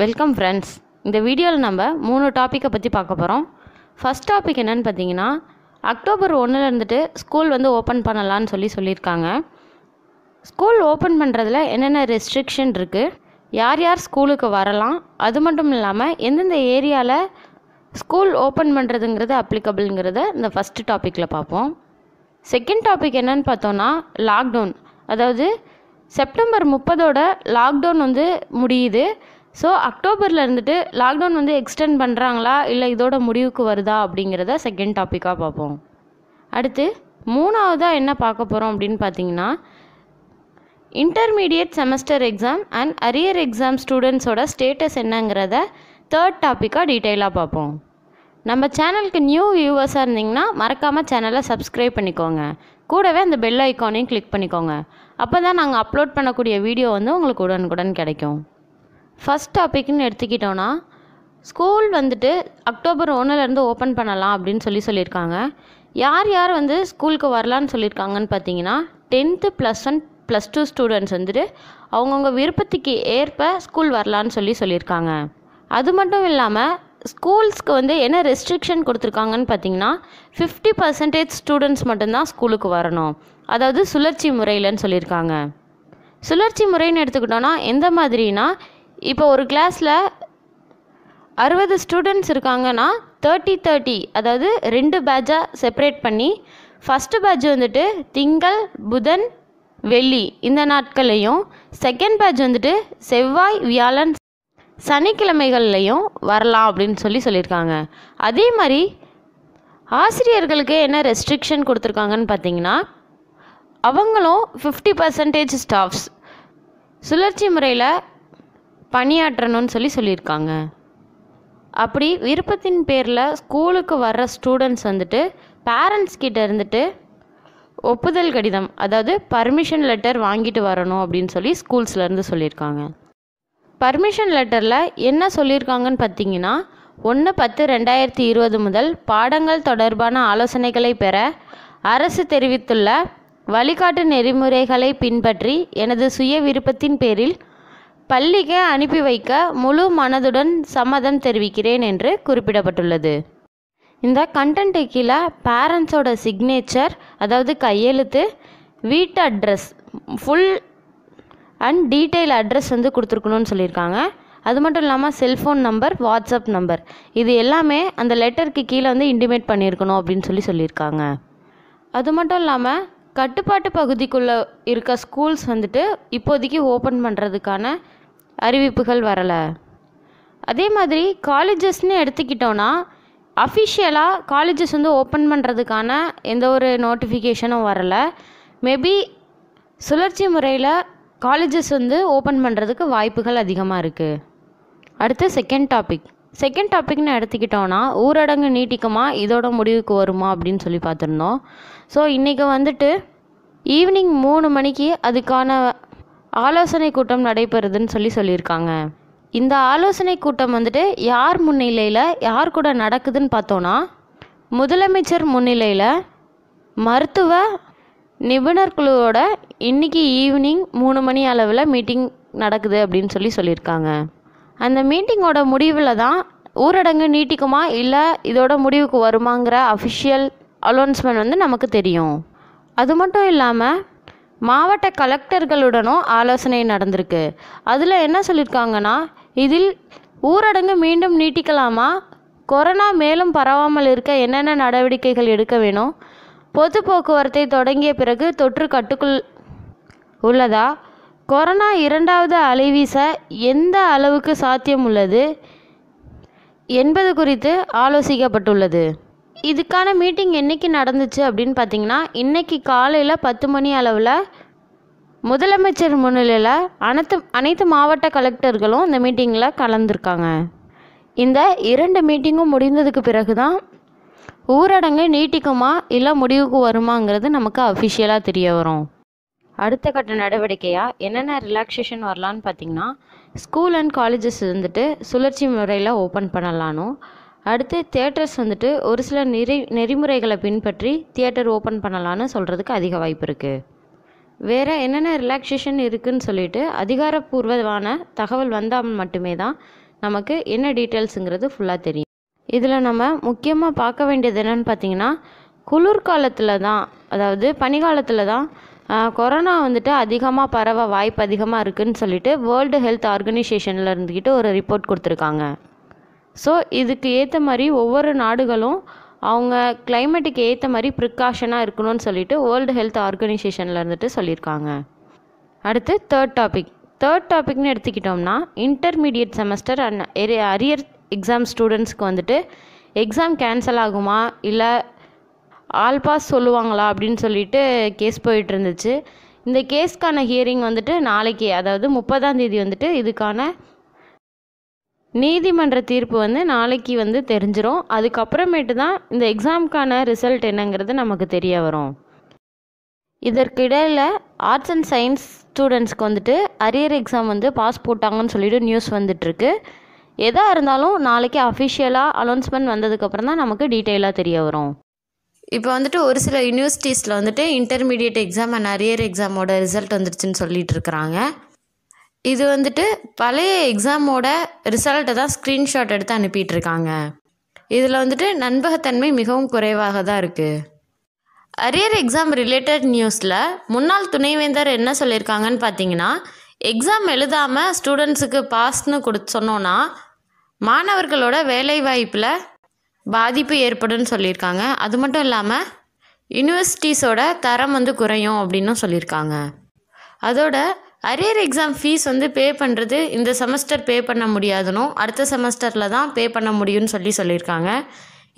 welcome friends இந்த வீடியோவில் நம்ம மூணு டாப்பிக்கை பற்றி பார்க்க போகிறோம் ஃபஸ்ட் டாபிக் என்னென்னு பார்த்தீங்கன்னா அக்டோபர் ஒன்றில் இருந்துட்டு ஸ்கூல் வந்து ஓப்பன் பண்ணலான்னு சொல்லி சொல்லியிருக்காங்க ஸ்கூல் ஓப்பன் பண்ணுறதுல என்னென்ன ரெஸ்ட்ரிக்ஷன் இருக்குது யார் யார் ஸ்கூலுக்கு வரலாம் அது மட்டும் இல்லாமல் எந்தெந்த ஏரியாவில் ஸ்கூல் ஓப்பன் பண்ணுறதுங்கிறது அப்ளிகபிள்ங்கிறத இந்த ஃபஸ்ட் டாப்பிக்கில் பார்ப்போம் செகண்ட் டாபிக் என்னென்னு பார்த்தோன்னா லாக்டவுன் அதாவது செப்டம்பர் முப்பதோட லாக்டவுன் வந்து முடியுது ஸோ அக்டோபரில் இருந்துட்டு லாக்டவுன் வந்து எக்ஸ்டெண்ட் பண்ணுறாங்களா இல்லை இதோட முடிவுக்கு வருதா அப்படிங்கிறத செகண்ட் டாப்பிக்காக பார்ப்போம் அடுத்து மூணாவதாக என்ன பார்க்க போகிறோம் அப்படின்னு பார்த்தீங்கன்னா intermediate semester exam and arrear exam ஸ்டூடெண்ட்ஸோட ஸ்டேட்டஸ் என்னங்கிறத தேர்ட் டாப்பிக்காக டீட்டெயிலாக பார்ப்போம் நம்ம சேனலுக்கு நியூ வியூவர்ஸாக இருந்தீங்கன்னா மறக்காமல் சேனலை சப்ஸ்கிரைப் பண்ணிக்கோங்க கூடவே அந்த பெல் ஐக்கானையும் கிளிக் பண்ணிக்கோங்க அப்போ தான் நாங்கள் அப்லோட் பண்ணக்கூடிய வீடியோ வந்து உங்களுக்கு உடனுக்குடன் கிடைக்கும் ஃபஸ்ட் டாப்பிக்னு எடுத்துக்கிட்டோன்னா ஸ்கூல் வந்துட்டு அக்டோபர் ஒன்றுலேருந்து ஓப்பன் பண்ணலாம் அப்படின்னு சொல்லி சொல்லியிருக்காங்க யார் யார் வந்து ஸ்கூலுக்கு வரலான்னு சொல்லியிருக்காங்கன்னு பார்த்தீங்கன்னா tenth plus one plus two students வந்துட்டு அவங்கவுங்க விருப்பத்துக்கு ஏற்ப ஸ்கூல் வரலான்னு சொல்லி சொல்லியிருக்காங்க அது மட்டும் இல்லாமல் ஸ்கூல்ஸ்க்கு வந்து என்ன ரெஸ்ட்ரிக்ஷன் கொடுத்துருக்காங்கன்னு பார்த்தீங்கன்னா ஃபிஃப்டி பர்சன்டேஜ் ஸ்டூடெண்ட்ஸ் மட்டும்தான் ஸ்கூலுக்கு வரணும் அதாவது சுழற்சி முறையிலன்னு சொல்லியிருக்காங்க சுழற்சி முறைன்னு எடுத்துக்கிட்டோன்னா எந்த மாதிரினா இப்போ ஒரு கிளாஸில் அறுபது ஸ்டூடெண்ட்ஸ் இருக்காங்கன்னா தேர்ட்டி தேர்ட்டி அதாவது ரெண்டு பேட்சாக செப்பரேட் பண்ணி ஃபஸ்ட்டு பேட்ச் வந்துட்டு திங்கள் புதன் வெள்ளி இந்த நாட்கள்லையும் செகண்ட் பேட்ச் வந்துட்டு செவ்வாய் வியாழன் சனிக்கிழமைகள்லையும் வரலாம் அப்படின்னு சொல்லி சொல்லியிருக்காங்க அதே மாதிரி ஆசிரியர்களுக்கு என்ன ரெஸ்ட்ரிக்ஷன் கொடுத்துருக்காங்கன்னு பார்த்தீங்கன்னா அவங்களும் ஃபிஃப்டி பர்சன்டேஜ் ஸ்டாஃப்ஸ் சுழற்சி முறையில் பணியாற்றணும்னு சொல்லி சொல்லியிருக்காங்க அப்படி விருப்பத்தின் பேரில் ஸ்கூலுக்கு வர்ற ஸ்டூடெண்ட்ஸ் வந்துட்டு பேரண்ட்ஸ் கிட்ட இருந்துட்டு ஒப்புதல் கடிதம் அதாவது பர்மிஷன் லெட்டர் வாங்கிட்டு வரணும் அப்படின்னு சொல்லி ஸ்கூல்ஸ்லேருந்து சொல்லியிருக்காங்க பர்மிஷன் லெட்டரில் என்ன சொல்லியிருக்காங்கன்னு பார்த்தீங்கன்னா ஒன்று பத்து ரெண்டாயிரத்தி இருபது முதல் பாடங்கள் தொடர்பான ஆலோசனைகளை பெற அரசு தெரிவித்துள்ள வழிகாட்டு நெறிமுறைகளை பின்பற்றி எனது சுய விருப்பத்தின் பேரில் பள்ளிக்கு அனுப்பி வைக்க முழு மனதுடன் சம்மதம் தெரிவிக்கிறேன் என்று குறிப்பிடப்பட்டுள்ளது இந்த கண்டென்ட்டு கீழே பேரண்ட்ஸோட சிக்னேச்சர் அதாவது கையெழுத்து வீட்டு address full and detail address வந்து கொடுத்துருக்கணும்னு சொல்லியிருக்காங்க அது மட்டும் இல்லாமல் செல்ஃபோன் நம்பர் வாட்ஸ்அப் நம்பர் இது எல்லாமே அந்த லெட்டருக்கு கீழே வந்து இன்டிமேட் பண்ணியிருக்கணும் அப்படின்னு சொல்லி சொல்லியிருக்காங்க அது மட்டும் இல்லாமல் கட்டுப்பாட்டு பகுதிக்குள்ளே இருக்க ஸ்கூல்ஸ் வந்துட்டு இப்போதைக்கு ஓப்பன் பண்ணுறதுக்கான அறிவிப்புகள் வரலை அதே மாதிரி காலேஜஸ்ன்னு எடுத்துக்கிட்டோன்னா அஃபிஷியலாக காலேஜஸ் வந்து ஓப்பன் பண்ணுறதுக்கான எந்த ஒரு நோட்டிஃபிகேஷனும் வரலை மேபி சுழற்சி முறையில் காலேஜஸ் வந்து ஓப்பன் பண்ணுறதுக்கு வாய்ப்புகள் அதிகமாக இருக்குது அடுத்து செகண்ட் டாபிக் செகண்ட் டாபிக்னு எடுத்துக்கிட்டோன்னா ஊரடங்கு நீட்டிக்குமா இதோட முடிவுக்கு வருமா அப்படின்னு சொல்லி பார்த்துருந்தோம் ஸோ இன்றைக்கி வந்துட்டு ஈவினிங் மூணு மணிக்கு அதுக்கான ஆலோசனை கூட்டம் நடைபெறுதுன்னு சொல்லி சொல்லியிருக்காங்க இந்த ஆலோசனை கூட்டம் வந்துட்டு யார் முன்னிலையில் யார் கூட நடக்குதுன்னு பார்த்தோன்னா முதலமைச்சர் முன்னிலையில் மருத்துவ நிபுணர் குழுவோட இன்றைக்கி ஈவினிங் மூணு மணி அளவில் மீட்டிங் நடக்குது அப்படின்னு சொல்லி சொல்லியிருக்காங்க அந்த மீட்டிங்கோட முடிவில் தான் ஊரடங்கு நீட்டிக்குமா இல்லை இதோட முடிவுக்கு வருமாங்கிற அஃபிஷியல் அலோன்ஸ்மெண்ட் வந்து நமக்கு தெரியும் அது மட்டும் இல்லாமல் மாவட்ட கலெக்டர்களுடனும் ஆலோசனை நடந்திருக்கு அதில் என்ன சொல்லியிருக்காங்கன்னா இதில் ஊரடங்கு மீண்டும் நீட்டிக்கலாமா கொரோனா மேலும் பரவாமல் இருக்க என்னென்ன நடவடிக்கைகள் எடுக்க வேணும் பொது போக்குவரத்தை தொடங்கிய பிறகு தொற்று கட்டுக்குள் உள்ளதா கொரோனா இரண்டாவது அலை வீச எந்த அளவுக்கு சாத்தியம் உள்ளது என்பது குறித்து ஆலோசிக்கப்பட்டுள்ளது இதுக்கான மீட்டிங் என்றைக்கு நடந்துச்சு அப்படின்னு பார்த்தீங்கன்னா இன்றைக்கி காலையில் பத்து மணி அளவில் முதலமைச்சர் முன்னிலையில் அனைத்து அனைத்து மாவட்ட கலெக்டர்களும் இந்த மீட்டிங்கில் கலந்துருக்காங்க இந்த இரண்டு மீட்டிங்கும் முடிந்ததுக்கு பிறகு தான் ஊரடங்கு நீட்டிக்குமா இல்லை முடிவுக்கு வருமாங்கிறது நமக்கு அஃபிஷியலாக தெரிய வரும் அடுத்த கட்ட நடவடிக்கையாக என்னென்ன ரிலாக்ஸேஷன் வரலான்னு பார்த்தீங்கன்னா ஸ்கூல் அண்ட் காலேஜஸ் வந்துட்டு சுழற்சி முறையில் ஓப்பன் பண்ணலானும் அடுத்து தியேட்டர்ஸ் வந்துட்டு ஒரு சில நெறி நெறிமுறைகளை பின்பற்றி தியேட்டர் ஓப்பன் பண்ணலான்னு சொல்கிறதுக்கு அதிக வாய்ப்பு இருக்குது வேறு என்னென்ன ரிலாக்ஸேஷன் இருக்குதுன்னு சொல்லிட்டு அதிகாரப்பூர்வமான தகவல் வந்தால் மட்டுமே தான் நமக்கு என்ன டீட்டெயில்ஸுங்கிறது ஃபுல்லாக தெரியும் இதில் நம்ம முக்கியமாக பார்க்க வேண்டியது என்னென்னு பார்த்தீங்கன்னா குளிர்காலத்தில் தான் அதாவது பனிகாலத்தில் தான் கொரோனா வந்துட்டு அதிகமாக பரவ வாய்ப்பு அதிகமாக இருக்குதுன்னு சொல்லிட்டு வேர்ல்டு ஹெல்த் ஆர்கனைசேஷனில் இருந்துக்கிட்டு ஒரு ரிப்போர்ட் கொடுத்துருக்காங்க ஸோ இதுக்கு ஏற்ற மாதிரி ஒவ்வொரு நாடுகளும் அவங்க கிளைமேட்டுக்கு ஏற்ற மாதிரி ப்ரிகாஷனாக இருக்கணும்னு சொல்லிட்டு வேர்ல்டு ஹெல்த் ஆர்கனைசேஷனில் இருந்துட்டு சொல்லியிருக்காங்க அடுத்து தேர்ட் டாபிக் தேர்ட் டாபிக்னு எடுத்துக்கிட்டோம்னா intermediate semester and arrear exam ஸ்டூடெண்ட்ஸ்க்கு வந்துட்டு எக்ஸாம் கேன்சல் ஆகுமா இல்லை ஆல் பாஸ் சொல்லுவாங்களா அப்படின்னு சொல்லிட்டு கேஸ் போயிட்டு இருந்துச்சு இந்த கேஸ்க்கான ஹியரிங் வந்துட்டு நாளைக்கு அதாவது முப்பதாம் தேதி வந்துட்டு இதுக்கான நீதிமன்ற தீர்ப்பு வந்து நாளைக்கு வந்து தெரிஞ்சிடும் அதுக்கப்புறமேட்டு தான் இந்த எக்ஸாமுக்கான ரிசல்ட் என்னங்கிறது நமக்கு தெரிய வரும் இதற்கிடையில் ஆர்ட்ஸ் அண்ட் சயின்ஸ் ஸ்டூடெண்ட்ஸ்க்கு வந்துட்டு அரியர் எக்ஸாம் வந்து பாஸ் போட்டாங்கன்னு சொல்லிட்டு நியூஸ் வந்துட்டுருக்கு எதாக இருந்தாலும் நாளைக்கு அஃபிஷியலாக அனௌன்ஸ்மெண்ட் வந்ததுக்கப்புறம் தான் நமக்கு டீட்டெயிலாக தெரிய வரும் இப்போ வந்துட்டு ஒரு சில யூனிவர்சிட்டிஸில் வந்துட்டு இன்டர்மீடியட் எக்ஸாம் அண்ட் அரியர் எக்ஸாமோட ரிசல்ட் வந்துடுச்சுன்னு சொல்லிட்டு இருக்கிறாங்க இது வந்துட்டு பழைய எக்ஸாமோட ரிசல்ட்டை தான் ஸ்க்ரீன்ஷாட் எடுத்து அனுப்பிட்டுருக்காங்க இதில் வந்துட்டு நண்பகத்தன்மை மிகவும் குறைவாக தான் இருக்குது அரியர் எக்ஸாம் ரிலேட்டட் நியூஸில் முன்னாள் துணைவேந்தர் என்ன சொல்லியிருக்காங்கன்னு பார்த்தீங்கன்னா எக்ஸாம் எழுதாமல் ஸ்டூடெண்ட்ஸுக்கு பாஸ்னு கொடுத்து சொன்னோன்னா மாணவர்களோட வேலை வாய்ப்பில் பாதிப்பு ஏற்படும் சொல்லியிருக்காங்க அது மட்டும் இல்லாமல் யூனிவர்சிட்டிஸோட தரம் வந்து குறையும் அப்படின்னு சொல்லியிருக்காங்க அதோட அரியர் எக்ஸாம் ஃபீஸ் வந்து பே பண்ணுறது இந்த செமஸ்டர் பே பண்ண முடியாதுனோ அடுத்த செமஸ்டரில் தான் பே பண்ண முடியும்னு சொல்லி சொல்லியிருக்காங்க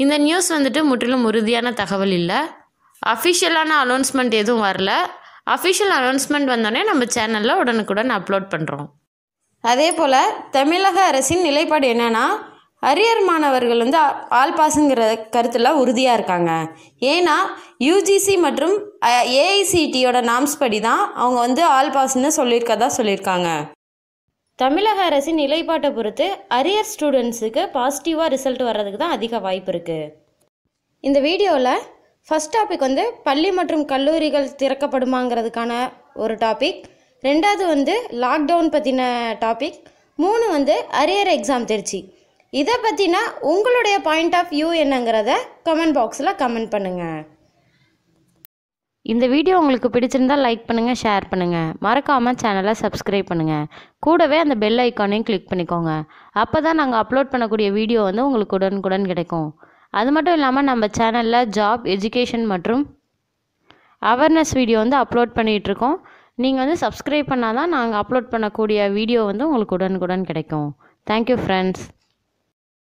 இந்த நியூஸ் வந்துட்டு முற்றிலும் உறுதியான தகவல் இல்லை அஃபிஷியலான அனௌன்ஸ்மெண்ட் எதுவும் வரல அஃபிஷியல் அனௌன்ஸ்மெண்ட் வந்தோடனே நம்ம சேனலில் உடனுக்குடன் அப்லோட் பண்ணுறோம் அதே போல் தமிழக அரசின் நிலைப்பாடு என்னென்னா அரியர் மாணவர்கள் வந்து ஆல் பாஸுங்கிற கருத்தில் உறுதியாக இருக்காங்க ஏன்னா யூஜிசி மற்றும் ஏஐசிடியோட நாம்ஸ் படி தான் அவங்க வந்து ஆல் பாஸ்ன்னு சொல்லியிருக்கதா சொல்லியிருக்காங்க தமிழக அரசின் நிலைப்பாட்டை பொறுத்து அரியர் ஸ்டூடெண்ட்ஸுக்கு பாசிட்டிவாக ரிசல்ட் வர்றதுக்கு தான் அதிக வாய்ப்பு இருக்குது இந்த வீடியோவில் ஃபஸ்ட் டாபிக் வந்து பள்ளி மற்றும் கல்லூரிகள் திறக்கப்படுமாங்கிறதுக்கான ஒரு டாபிக் ரெண்டாவது வந்து லாக்டவுன் பற்றின டாபிக் மூணு வந்து அரியர் எக்ஸாம் தெரிச்சு இதை பற்றினா உங்களுடைய பாயிண்ட் ஆஃப் வியூ என்னங்கிறத கமெண்ட் பாக்ஸில் கமெண்ட் பண்ணுங்கள் இந்த வீடியோ உங்களுக்கு பிடிச்சிருந்தால் லைக் பண்ணுங்கள் ஷேர் பண்ணுங்கள் மறக்காமல் சேனலை சப்ஸ்கிரைப் பண்ணுங்கள் கூடவே அந்த பெல் ஐக்கானையும் கிளிக் பண்ணிக்கோங்க அப்போ தான் நாங்கள் அப்லோட் பண்ணக்கூடிய வீடியோ வந்து உங்களுக்கு உடனுக்குடன் கிடைக்கும் அது மட்டும் இல்லாமல் நம்ம சேனலில் ஜாப் எஜுகேஷன் மற்றும் அவேர்னஸ் வீடியோ வந்து அப்லோட் பண்ணிகிட்ருக்கோம் நீங்கள் வந்து சப்ஸ்கிரைப் பண்ணால் தான் நாங்கள் அப்லோட் பண்ணக்கூடிய வீடியோ வந்து உங்களுக்கு உடனுக்குடன் கிடைக்கும் தேங்க்யூ ஃப்ரெண்ட்ஸ்